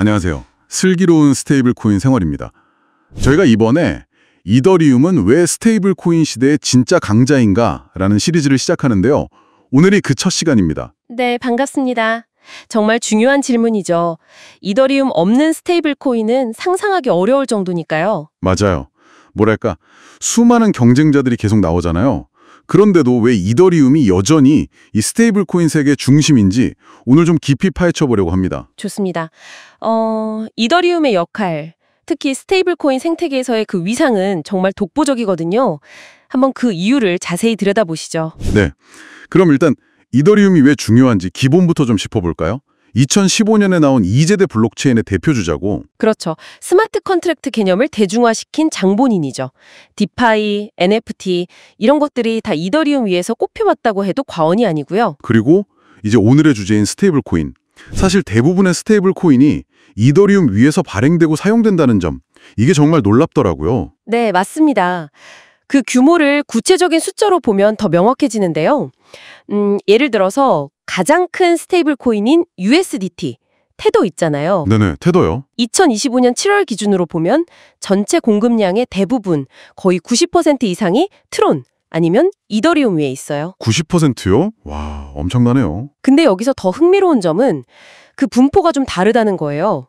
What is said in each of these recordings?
안녕하세요. 슬기로운 스테이블 코인 생활입니다. 저희가 이번에 이더리움은 왜 스테이블 코인 시대의 진짜 강자인가? 라는 시리즈를 시작하는데요. 오늘이 그 첫 시간입니다. 네, 반갑습니다. 정말 중요한 질문이죠. 이더리움 없는 스테이블 코인은 상상하기 어려울 정도니까요. 맞아요. 뭐랄까, 수많은 경쟁자들이 계속 나오잖아요. 그런데도 왜 이더리움이 여전히 이 스테이블 코인 세계 의 중심인지 오늘 좀 깊이 파헤쳐 보려고 합니다. 좋습니다. 어, 이더리움의 역할, 특히 스테이블 코인 생태계에서의 그 위상은 정말 독보적이거든요. 한번 그 이유를 자세히 들여다보시죠. 네. 그럼 일단 이더리움이 왜 중요한지 기본부터 좀 짚어볼까요? 2015년에 나온 이재대 블록체인의 대표주자고 그렇죠. 스마트 컨트랙트 개념을 대중화시킨 장본인이죠. 디파이, NFT 이런 것들이 다 이더리움 위에서 꼽혀왔다고 해도 과언이 아니고요. 그리고 이제 오늘의 주제인 스테이블 코인. 사실 대부분의 스테이블 코인이 이더리움 위에서 발행되고 사용된다는 점. 이게 정말 놀랍더라고요. 네, 맞습니다. 그 규모를 구체적인 숫자로 보면 더 명확해지는데요. 음, 예를 들어서 가장 큰 스테이블 코인인 USDT, 테더 있잖아요. 네네, 테더요. 2025년 7월 기준으로 보면 전체 공급량의 대부분, 거의 90% 이상이 트론, 아니면 이더리움 위에 있어요. 90%요? 와, 엄청나네요. 근데 여기서 더 흥미로운 점은 그 분포가 좀 다르다는 거예요.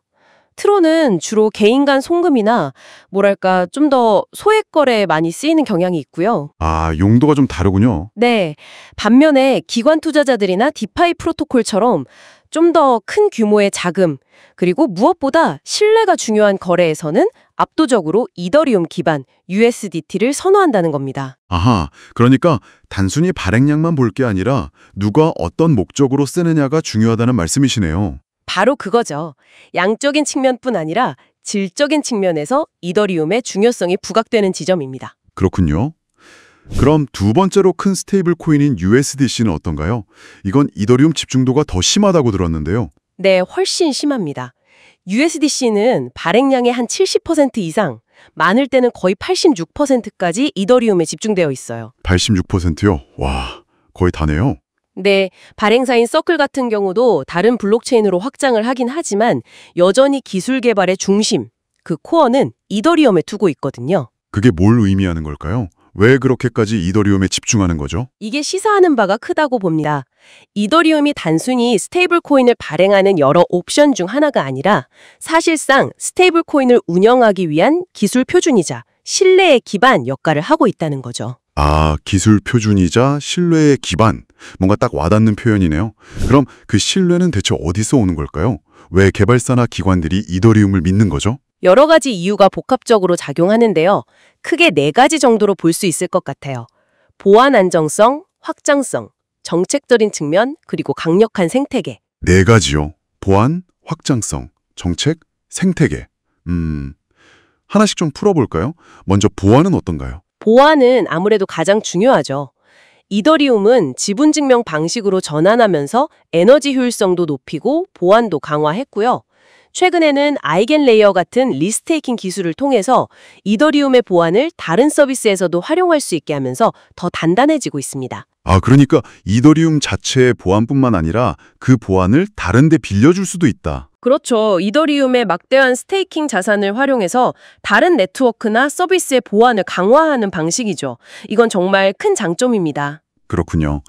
트론은 주로 개인 간 송금이나 뭐랄까 좀 더 소액 거래에 많이 쓰이는 경향이 있고요. 아, 용도가 좀 다르군요. 네. 반면에 기관 투자자들이나 디파이 프로토콜처럼 좀 더 큰 규모의 자금, 그리고 무엇보다 신뢰가 중요한 거래에서는 압도적으로 이더리움 기반 USDT를 선호한다는 겁니다. 아하, 그러니까 단순히 발행량만 볼 게 아니라 누가 어떤 목적으로 쓰느냐가 중요하다는 말씀이시네요. 바로 그거죠. 양적인 측면뿐 아니라 질적인 측면에서 이더리움의 중요성이 부각되는 지점입니다. 그렇군요. 그럼 두 번째로 큰 스테이블 코인인 USDC는 어떤가요? 이건 이더리움 집중도가 더 심하다고 들었는데요. 네, 훨씬 심합니다. USDC는 발행량의 한 70% 이상, 많을 때는 거의 86%까지 이더리움에 집중되어 있어요. 86%요? 와, 거의 다네요. 네, 발행사인 서클 같은 경우도 다른 블록체인으로 확장을 하긴 하지만 여전히 기술 개발의 중심, 그 코어는 이더리움에 두고 있거든요. 그게 뭘 의미하는 걸까요? 왜 그렇게까지 이더리움에 집중하는 거죠? 이게 시사하는 바가 크다고 봅니다. 이더리움이 단순히 스테이블 코인을 발행하는 여러 옵션 중 하나가 아니라 사실상 스테이블 코인을 운영하기 위한 기술 표준이자 신뢰의 기반 역할을 하고 있다는 거죠. 아, 기술 표준이자 신뢰의 기반. 뭔가 딱 와닿는 표현이네요. 그럼 그 신뢰는 대체 어디서 오는 걸까요? 왜 개발사나 기관들이 이더리움을 믿는 거죠? 여러 가지 이유가 복합적으로 작용하는데요. 크게 네 가지 정도로 볼 수 있을 것 같아요. 보안 안정성, 확장성, 정책적인 측면, 그리고 강력한 생태계. 네 가지요. 보안, 확장성, 정책, 생태계. 음, 하나씩 좀 풀어볼까요? 먼저 보안은 어떤가요? 보안은 아무래도 가장 중요하죠. 이더리움은 지분 증명 방식으로 전환하면서 에너지 효율성도 높이고 보안도 강화했고요. 최근에는 아이겐 레이어 같은 리스테이킹 기술을 통해서 이더리움의 보안을 다른 서비스에서도 활용할 수 있게 하면서 더 단단해지고 있습니다. 아, 그러니까 이더리움 자체의 보안뿐만 아니라 그 보안을 다른 데 빌려줄 수도 있다. 그렇죠. 이더리움의 막대한 스테이킹 자산을 활용해서 다른 네트워크나 서비스의 보안을 강화하는 방식이죠. 이건 정말 큰 장점입니다. 그렇군요.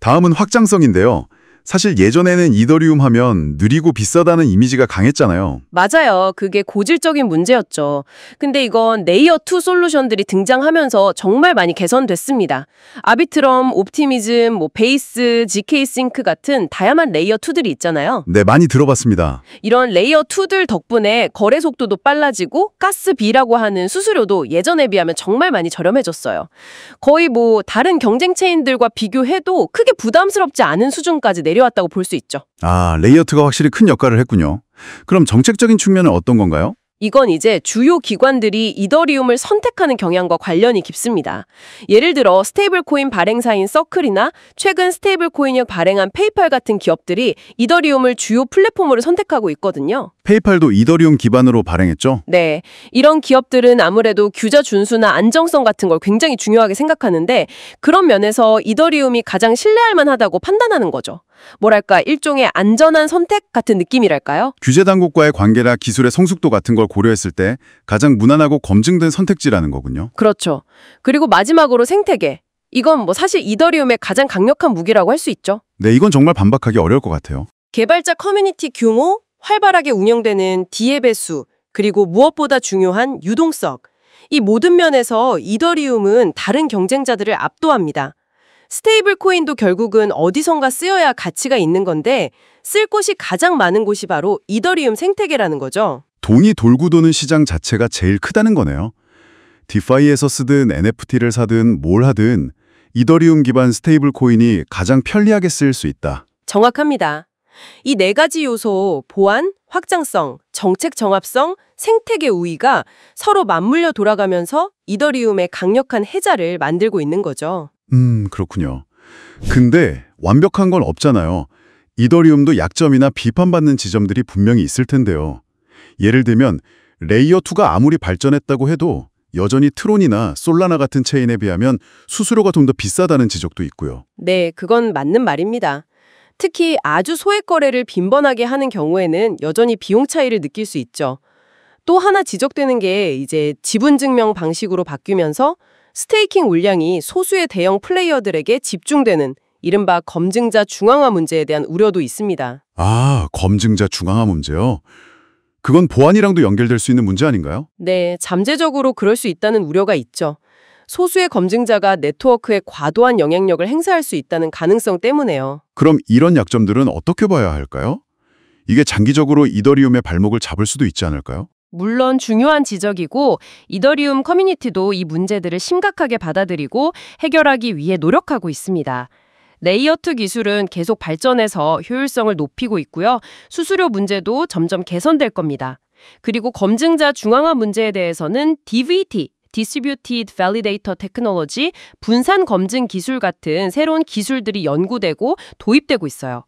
다음은 확장성인데요. 사실 예전에는 이더리움 하면 느리고 비싸다는 이미지가 강했잖아요. 맞아요. 그게 고질적인 문제였죠. 근데 이건 레이어 2 솔루션들이 등장하면서 정말 많이 개선됐습니다. 아비트럼, 옵티미즘, 뭐 베이스, GK 싱크 같은 다양한 레이어 2들이 있잖아요. 네, 많이 들어봤습니다. 이런 레이어 2들 덕분에 거래 속도도 빨라지고 가스비라고 하는 수수료도 예전에 비하면 정말 많이 저렴해졌어요. 거의 뭐 다른 경쟁 체인들과 비교해도 크게 부담스럽지 않은 수준까지 내 내려왔다고 볼 수 있죠. 아, 레이어트가 확실히 큰 역할을 했군요. 그럼 정책적인 측면은 어떤 건가요? 이건 이제 주요 기관들이 이더리움을 선택하는 경향과 관련이 깊습니다. 예를 들어 스테이블 코인 발행사인 서클이나 최근 스테이블 코인을 발행한 페이팔 같은 기업들이 이더리움을 주요 플랫폼으로 선택하고 있거든요. 페이팔도 이더리움 기반으로 발행했죠? 네. 이런 기업들은 아무래도 규제 준수나 안정성 같은 걸 굉장히 중요하게 생각하는데 그런 면에서 이더리움이 가장 신뢰할 만하다고 판단하는 거죠. 뭐랄까 일종의 안전한 선택 같은 느낌이랄까요? 규제 당국과의 관계라 기술의 성숙도 같은 걸 고려했을 때 가장 무난하고 검증된 선택지라는 거군요. 그렇죠. 그리고 마지막으로 생태계. 이건 뭐 사실 이더리움의 가장 강력한 무기라고 할 수 있죠. 네, 이건 정말 반박하기 어려울 것 같아요. 개발자 커뮤니티 규모, 활발하게 운영되는 디앱의 수, 그리고 무엇보다 중요한 유동성. 이 모든 면에서 이더리움은 다른 경쟁자들을 압도합니다. 스테이블 코인도 결국은 어디선가 쓰여야 가치가 있는 건데 쓸 곳이 가장 많은 곳이 바로 이더리움 생태계라는 거죠. 돈이 돌고 도는 시장 자체가 제일 크다는 거네요. 디파이에서 쓰든 NFT를 사든 뭘 하든 이더리움 기반 스테이블 코인이 가장 편리하게 쓸 수 있다. 정확합니다. 이 네 가지 요소 보안, 확장성, 정책 정합성, 생태계 우위가 서로 맞물려 돌아가면서 이더리움의 강력한 해자를 만들고 있는 거죠. 음, 그렇군요. 근데 완벽한 건 없잖아요. 이더리움도 약점이나 비판받는 지점들이 분명히 있을 텐데요. 예를 들면 레이어 2가 아무리 발전했다고 해도 여전히 트론이나 솔라나 같은 체인에 비하면 수수료가 좀 더 비싸다는 지적도 있고요. 네, 그건 맞는 말입니다. 특히 아주 소액 거래를 빈번하게 하는 경우에는 여전히 비용 차이를 느낄 수 있죠. 또 하나 지적되는 게 이제 지분 증명 방식으로 바뀌면서 스테이킹 물량이 소수의 대형 플레이어들에게 집중되는 이른바 검증자 중앙화 문제에 대한 우려도 있습니다. 아, 검증자 중앙화 문제요? 그건 보안이랑도 연결될 수 있는 문제 아닌가요? 네, 잠재적으로 그럴 수 있다는 우려가 있죠. 소수의 검증자가 네트워크에 과도한 영향력을 행사할 수 있다는 가능성 때문에요. 그럼 이런 약점들은 어떻게 봐야 할까요? 이게 장기적으로 이더리움의 발목을 잡을 수도 있지 않을까요? 물론 중요한 지적이고 이더리움 커뮤니티도 이 문제들을 심각하게 받아들이고 해결하기 위해 노력하고 있습니다. 레이어트 기술은 계속 발전해서 효율성을 높이고 있고요. 수수료 문제도 점점 개선될 겁니다. 그리고 검증자 중앙화 문제에 대해서는 DVT, Distributed Validator Technology, 분산 검증 기술 같은 새로운 기술들이 연구되고 도입되고 있어요.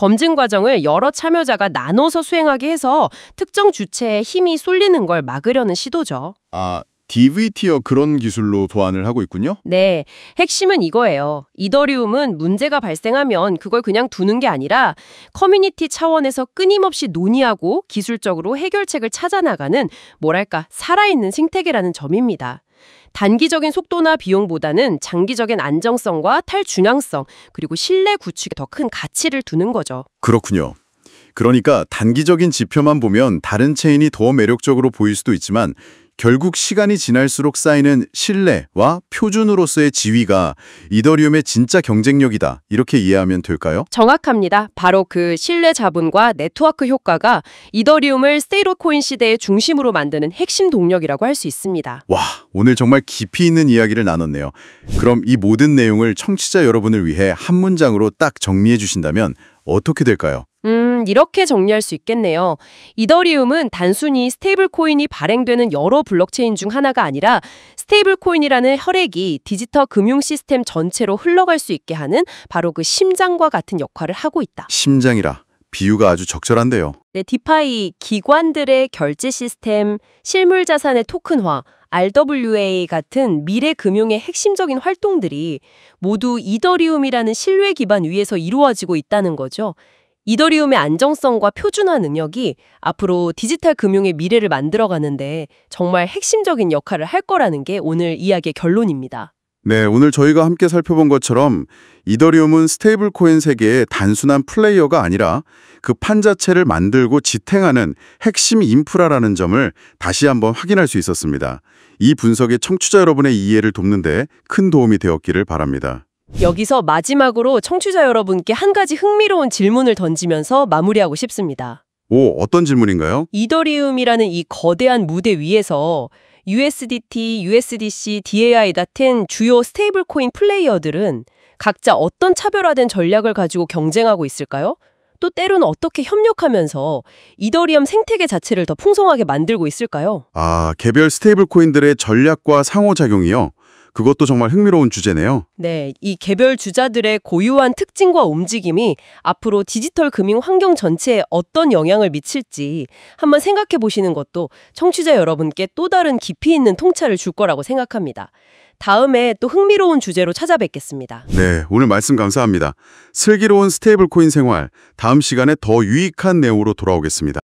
검증 과정을 여러 참여자가 나눠서 수행하게 해서 특정 주체에 힘이 쏠리는 걸 막으려는 시도죠. 아, DVT여 그런 기술로 보완을 하고 있군요. 네, 핵심은 이거예요. 이더리움은 문제가 발생하면 그걸 그냥 두는 게 아니라 커뮤니티 차원에서 끊임없이 논의하고 기술적으로 해결책을 찾아나가는 뭐랄까 살아있는 생태계라는 점입니다. 단기적인 속도나 비용보다는 장기적인 안정성과 탈준향성 그리고 신뢰 구축에 더 큰 가치를 두는 거죠. 그렇군요. 그러니까 단기적인 지표만 보면 다른 체인이 더 매력적으로 보일 수도 있지만 결국 시간이 지날수록 쌓이는 신뢰와 표준으로서의 지위가 이더리움의 진짜 경쟁력이다. 이렇게 이해하면 될까요? 정확합니다. 바로 그 신뢰 자본과 네트워크 효과가 이더리움을 세이로코인 시대의 중심으로 만드는 핵심 동력이라고 할 수 있습니다. 와, 오늘 정말 깊이 있는 이야기를 나눴네요. 그럼 이 모든 내용을 청취자 여러분을 위해 한 문장으로 딱 정리해 주신다면 어떻게 될까요? 음, 이렇게 정리할 수 있겠네요. 이더리움은 단순히 스테이블 코인이 발행되는 여러 블록체인 중 하나가 아니라 스테이블 코인이라는 혈액이 디지털 금융 시스템 전체로 흘러갈 수 있게 하는 바로 그 심장과 같은 역할을 하고 있다. 심장이라. 비유가 아주 적절한데요. 네, 디파이 기관들의 결제 시스템, 실물 자산의 토큰화, RWA 같은 미래 금융의 핵심적인 활동들이 모두 이더리움이라는 신뢰 기반 위에서 이루어지고 있다는 거죠. 이더리움의 안정성과 표준화 능력이 앞으로 디지털 금융의 미래를 만들어가는데 정말 핵심적인 역할을 할 거라는 게 오늘 이야기의 결론입니다. 네, 오늘 저희가 함께 살펴본 것처럼 이더리움은 스테이블 코인 세계의 단순한 플레이어가 아니라 그 판 자체를 만들고 지탱하는 핵심 인프라라는 점을 다시 한번 확인할 수 있었습니다. 이 분석이 청취자 여러분의 이해를 돕는데 큰 도움이 되었기를 바랍니다. 여기서 마지막으로 청취자 여러분께 한 가지 흥미로운 질문을 던지면서 마무리하고 싶습니다. 오, 어떤 질문인가요? 이더리움이라는 이 거대한 무대 위에서 USDT, USDC, DAI 같은 주요 스테이블 코인 플레이어들은 각자 어떤 차별화된 전략을 가지고 경쟁하고 있을까요? 또 때로는 어떻게 협력하면서 이더리움 생태계 자체를 더 풍성하게 만들고 있을까요? 아, 개별 스테이블 코인들의 전략과 상호작용이요? 그것도 정말 흥미로운 주제네요. 네, 이 개별 주자들의 고유한 특징과 움직임이 앞으로 디지털 금융 환경 전체에 어떤 영향을 미칠지 한번 생각해 보시는 것도 청취자 여러분께 또 다른 깊이 있는 통찰을 줄 거라고 생각합니다. 다음에 또 흥미로운 주제로 찾아뵙겠습니다. 네, 오늘 말씀 감사합니다. 슬기로운 스테이블코인 생활, 다음 시간에 더 유익한 내용으로 돌아오겠습니다.